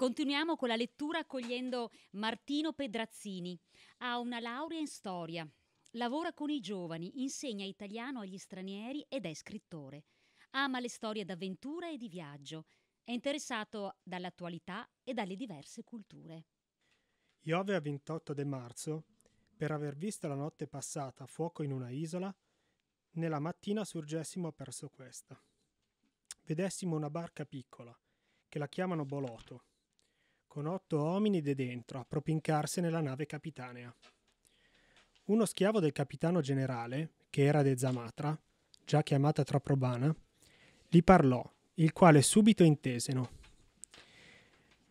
Continuiamo con la lettura accogliendo Martino Pedrazzini. Ha una laurea in storia, lavora con i giovani, insegna italiano agli stranieri ed è scrittore. Ama le storie d'avventura e di viaggio. È interessato dall'attualità e dalle diverse culture. Piove a 28 de marzo, per aver visto la notte passata a fuoco in una isola, nella mattina surgessimo appresso questa. Vedessimo una barca piccola, che la chiamano Boloto, con otto uomini de dentro a propincarsi nella nave capitanea. Uno schiavo del capitano generale, che era De Zamatra, già chiamata Traprobana, li parlò, il quale subito intesero.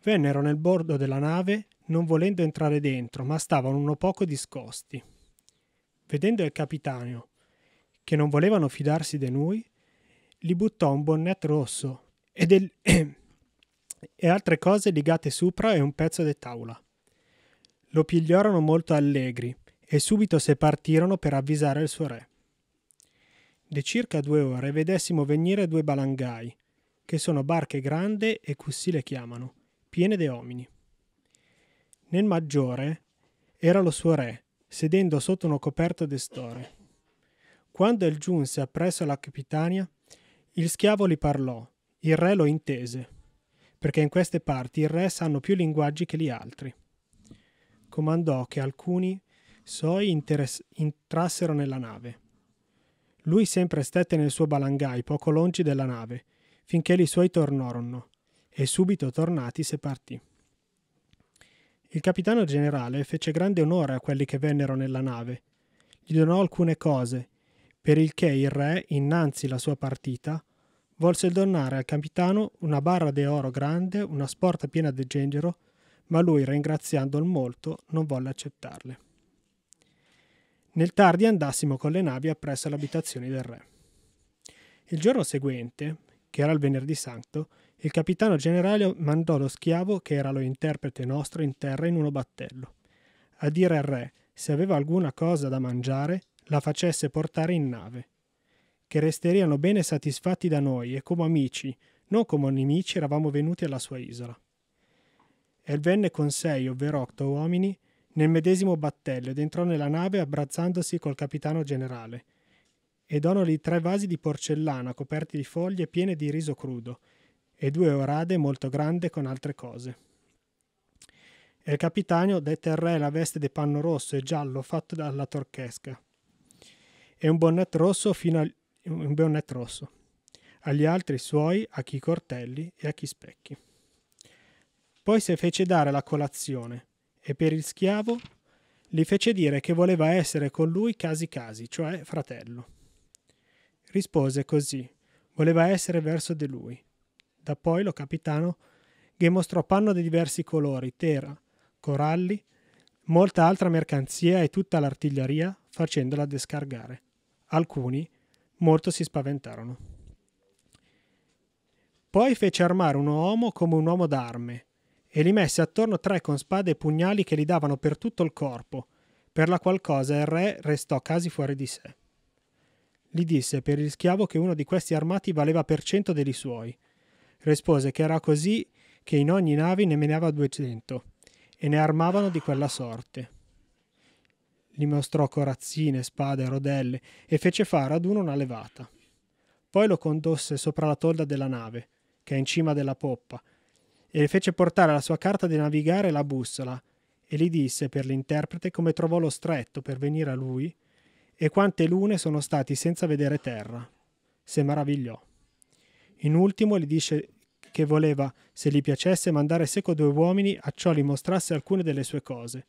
Vennero nel bordo della nave, non volendo entrare dentro, ma stavano uno poco discosti. Vedendo il capitano, che non volevano fidarsi di noi, li buttò un bonnet rosso e del... e altre cose ligate sopra e un pezzo di tavola. Lo pigliorono molto allegri e subito se partirono per avvisare il suo re. De circa due ore vedessimo venire due balangai, che sono barche grandi e così le chiamano, piene de uomini. Nel maggiore era lo suo re, sedendo sotto una coperta de store. Quando il giunse appresso la capitania, il schiavo li parlò, il re lo intese perché in queste parti il re sanno più linguaggi che gli altri. Comandò che alcuni soi interes- entrassero nella nave. Lui sempre stette nel suo balangai poco longi della nave, finché li suoi tornarono, e subito tornati se partì. Il capitano generale fece grande onore a quelli che vennero nella nave, gli donò alcune cose, per il che il re, innanzi la sua partita, volse donare al capitano una barra di oro grande, una sporta piena di gengero, ma lui, ringraziandolo molto, non volle accettarle. Nel tardi andassimo con le navi appresso l'abitazione del re. Il giorno seguente, che era il venerdì santo, il capitano generale mandò lo schiavo, che era lo interprete nostro, in terra in uno battello, a dire al re se aveva alcuna cosa da mangiare, la facesse portare in nave, che resteriano bene soddisfatti da noi e come amici, non come nemici eravamo venuti alla sua isola. E venne con sei, ovvero otto uomini, nel medesimo battello ed entrò nella nave abbracciandosi col capitano generale. E donoli tre vasi di porcellana coperti di foglie piene di riso crudo, e due orade molto grandi con altre cose. E il capitano dette al re la veste di panno rosso e giallo fatto dalla torchesca, e un bonnet rosso fino un beonnet rosso, agli altri suoi a chi cortelli e a chi specchi. Poi se fece dare la colazione, e per il schiavo gli fece dire che voleva essere con lui casi casi, cioè fratello. Rispose così, voleva essere verso di lui. Da poi lo capitano gli mostrò panno di diversi colori, terra, coralli, molta altra mercanzia e tutta l'artiglieria facendola descargare. Alcuni molto si spaventarono. Poi fece armare un uomo come un uomo d'arme e li messe attorno tre con spade e pugnali che li davano per tutto il corpo, per la qual cosa il re restò quasi fuori di sé. Gli disse per il schiavo che uno di questi armati valeva per cento degli suoi. Rispose che era così che in ogni nave ne menava duecento, e ne armavano di quella sorte gli mostrò corazzine, spade, rodelle e fece fare ad uno una levata. Poi lo condusse sopra la tolda della nave, che è in cima della poppa, e le fece portare la sua carta di navigare e la bussola, e gli disse per l'interprete come trovò lo stretto per venire a lui e quante lune sono stati senza vedere terra. Se maravigliò. In ultimo gli disse che voleva, se gli piacesse, mandare seco due uomini a ciò gli mostrasse alcune delle sue cose.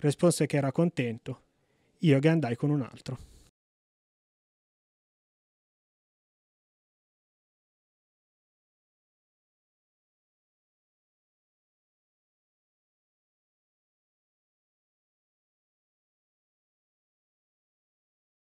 Rispose che era contento. Io che andai con un altro.